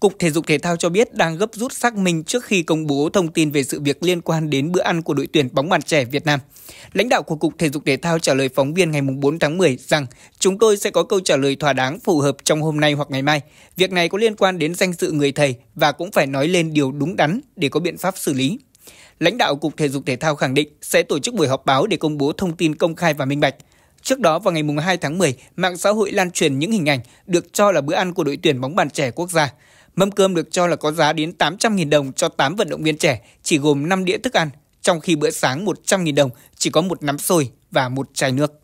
Cục Thể dục Thể thao cho biết đang gấp rút xác minh trước khi công bố thông tin về sự việc liên quan đến bữa ăn của đội tuyển bóng bàn trẻ Việt Nam. Lãnh đạo của Cục Thể dục Thể thao trả lời phóng viên ngày 4 tháng 10 rằng chúng tôi sẽ có câu trả lời thỏa đáng phù hợp trong hôm nay hoặc ngày mai. Việc này có liên quan đến danh dự người thầy và cũng phải nói lên điều đúng đắn để có biện pháp xử lý. Lãnh đạo Cục Thể dục Thể thao khẳng định sẽ tổ chức buổi họp báo để công bố thông tin công khai và minh bạch. Trước đó vào ngày 2 tháng 10, mạng xã hội lan truyền những hình ảnh được cho là bữa ăn của đội tuyển bóng bàn trẻ quốc gia. Mâm cơm được cho là có giá đến 800.000 đồng cho 8 vận động viên trẻ, chỉ gồm 5 đĩa thức ăn, trong khi bữa sáng 100.000 đồng chỉ có một nắm sôi và một chai nước.